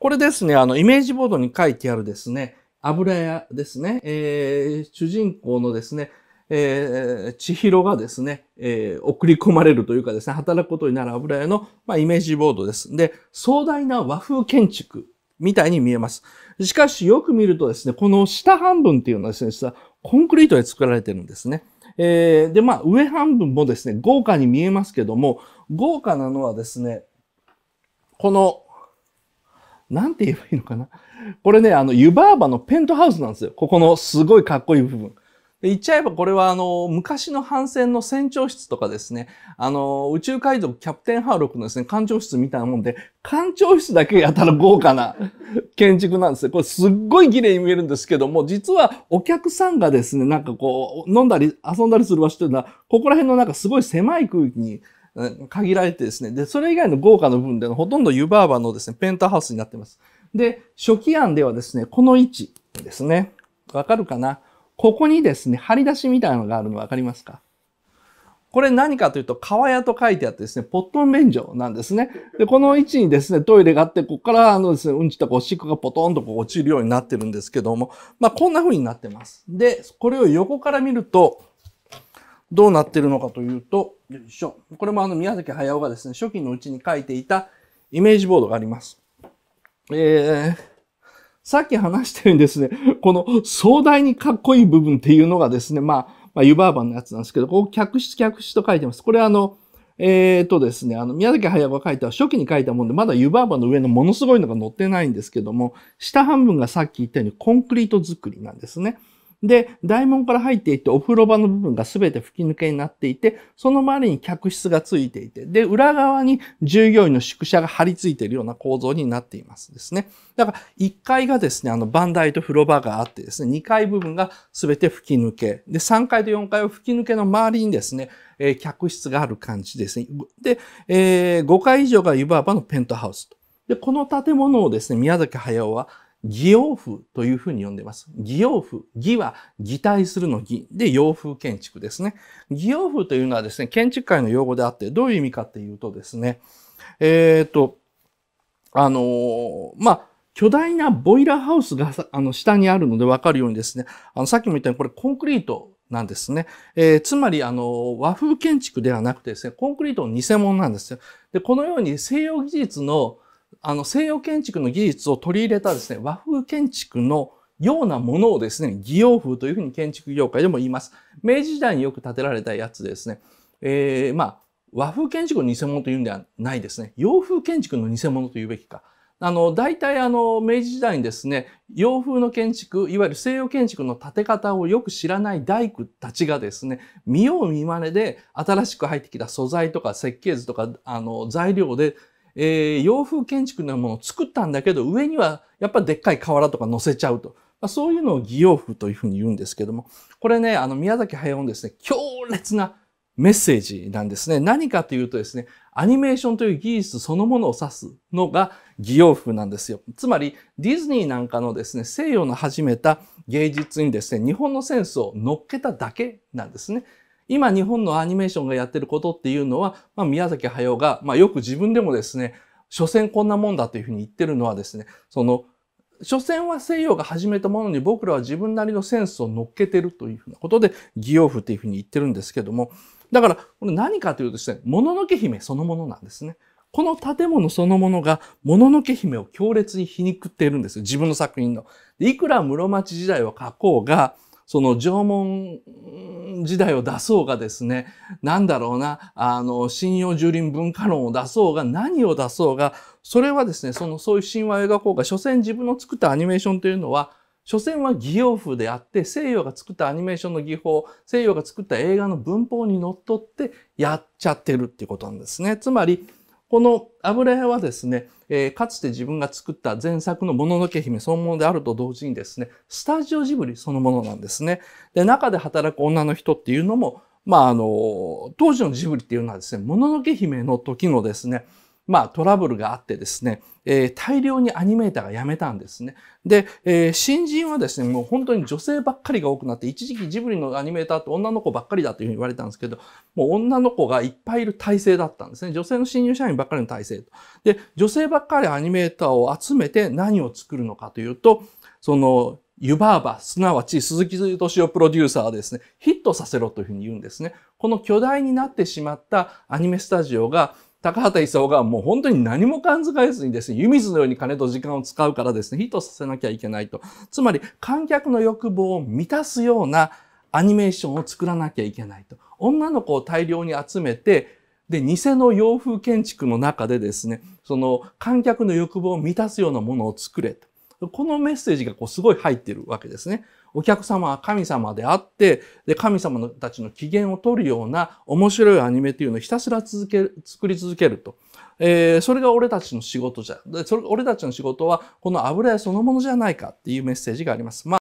これですね、あの、イメージボードに書いてあるですね、油屋ですね、えー、主人公のですね、えー、千尋がですね、えー、送り込まれるというかですね、働くことになる油屋の、まあ、イメージボードです。で、壮大な和風建築みたいに見えます。しかし、よく見るとですね、この下半分っていうのはですね、実はコンクリートで作られてるんですね。えー、で、まあ、上半分もですね、豪華に見えますけども、豪華なのはですね、このなんて言えばいいのかな。これね、あの、湯婆婆のペントハウスなんですよ。ここのすごいかっこいい部分。で言っちゃえばこれはあの、昔の帆船の船長室とかですね、あの、宇宙海賊キャプテンハーロックのですね、艦長室みたいなもんで、艦長室だけやたら豪華な 建築なんですよ。これすっごい綺麗に見えるんですけども、実はお客さんがですね、なんかこう、飲んだり遊んだりする場所というのは、ここら辺のなんかすごい狭い空気に限られてですね、で、それ以外の豪華の部分でのほとんど湯婆婆のですね、ペンタハウスになっています。で、初期案ではですね、この位置ですね。わかるかなここにですね、張り出しみたいなのがあるのわかりますかこれ何かというと、川屋と書いてあってですね、ポットン便所なんですね。で、この位置にですね、トイレがあって、ここからあのですね、うんちとかおしっこがポトンとこう落ちるようになってるんですけども、まあこんな風になってます。で、これを横から見ると、どうなってるのかというと、よいしょ。これもあの宮崎駿がですね、初期のうちに書いていたイメージボードがあります。えー、さっき話したようにですね、この壮大にかっこいい部分っていうのがですね、まあ、まあ、湯婆婆のやつなんですけど、ここ客室客室と書いてます。これあの、えーとですね、あの、宮崎駿が書いた、初期に書いたもんで、まだ湯婆婆の上のものすごいのが載ってないんですけども、下半分がさっき言ったようにコンクリート作りなんですね。で、大門から入っていってお風呂場の部分が全て吹き抜けになっていて、その周りに客室がついていて、で、裏側に従業員の宿舎が張り付いているような構造になっていますですね。だから1階がですね、あの、番台と風呂場があってですね、2階部分が全て吹き抜け、で、3階と4階は吹き抜けの周りにですね、えー、客室がある感じですね。で、えー、5階以上が湯婆婆のペントハウスと。で、この建物をですね、宮崎駿は義王府というふうに呼んでます。義王府。義は擬態するの義。で、洋風建築ですね。義王府というのはですね、建築界の用語であって、どういう意味かっていうとですね、えっ、ー、と、あのー、まあ、巨大なボイラーハウスがあの下にあるのでわかるようにですね、あのさっきも言ったようにこれコンクリートなんですね。えー、つまりあの和風建築ではなくてですね、コンクリートの偽物なんですよ。で、このように西洋技術のあの西洋建築の技術を取り入れたですね、和風建築のようなものをですね、擬洋風というふうに建築業界でも言います。明治時代によく建てられたやつですね、えー、まあ、和風建築の偽物というんではないですね。洋風建築の偽物というべきか。あの、大体あの、明治時代にですね、洋風の建築、いわゆる西洋建築の建て方をよく知らない大工たちがですね、見よう見まねで新しく入ってきた素材とか設計図とか、あの、材料でえー、洋風建築のものを作ったんだけど、上にはやっぱでっかい瓦とか乗せちゃうと。まあ、そういうのを義洋風というふうに言うんですけども、これね、あの、宮崎駿のですね、強烈なメッセージなんですね。何かというとですね、アニメーションという技術そのものを指すのが義用風なんですよ。つまり、ディズニーなんかのですね、西洋の始めた芸術にですね、日本のセンスを乗っけただけなんですね。今日本のアニメーションがやってることっていうのは、まあ、宮崎駿が、まあ、よく自分でもですね、所詮こんなもんだというふうに言ってるのはですね、その、所詮は西洋が始めたものに僕らは自分なりのセンスを乗っけてるというふうなことで、義王譜っていうふうに言ってるんですけども、だから、これ何かというとですね、もののけ姫そのものなんですね。この建物そのものが、もののけ姫を強烈に皮肉っているんですよ。自分の作品の。いくら室町時代を書こうが、その縄文時代を出そうがですね、なんだろうな、あの、信用樹林文化論を出そうが、何を出そうが、それはですね、その、そういう神話を描こうが、所詮自分の作ったアニメーションというのは、所詮は技法風であって、西洋が作ったアニメーションの技法、西洋が作った映画の文法にのっとってやっちゃってるっていうことなんですね。つまり、この油絵はですね、えー、かつて自分が作った前作のもののけ姫そのものであると同時にですね、スタジオジブリそのものなんですね。で、中で働く女の人っていうのも、まあ、あの、当時のジブリっていうのはですね、もののけ姫の時のですね、まあ、トラブルがあってですね、えー、大量にアニメーターが辞めたんですね。で、えー、新人はですね、もう本当に女性ばっかりが多くなって、一時期ジブリのアニメーターって女の子ばっかりだというふうに言われたんですけど、もう女の子がいっぱいいる体制だったんですね。女性の新入社員ばっかりの体制と。で、女性ばっかりアニメーターを集めて何を作るのかというと、その、バーバ、すなわち鈴木敏夫プロデューサーはですね、ヒットさせろというふうに言うんですね。この巨大になってしまったアニメスタジオが、高畑勲がもう本当に何も感づえずにですね、湯水のように金と時間を使うからですね、ヒットさせなきゃいけないと。つまり観客の欲望を満たすようなアニメーションを作らなきゃいけないと。女の子を大量に集めて、で、偽の洋風建築の中でですね、その観客の欲望を満たすようなものを作れと。このメッセージがこうすごい入ってるわけですね。お客様は神様であって、で、神様たちの機嫌を取るような面白いアニメっていうのをひたすら続ける、作り続けると。えー、それが俺たちの仕事じゃ。で、それ、俺たちの仕事は、この油絵そのものじゃないかっていうメッセージがあります。まあ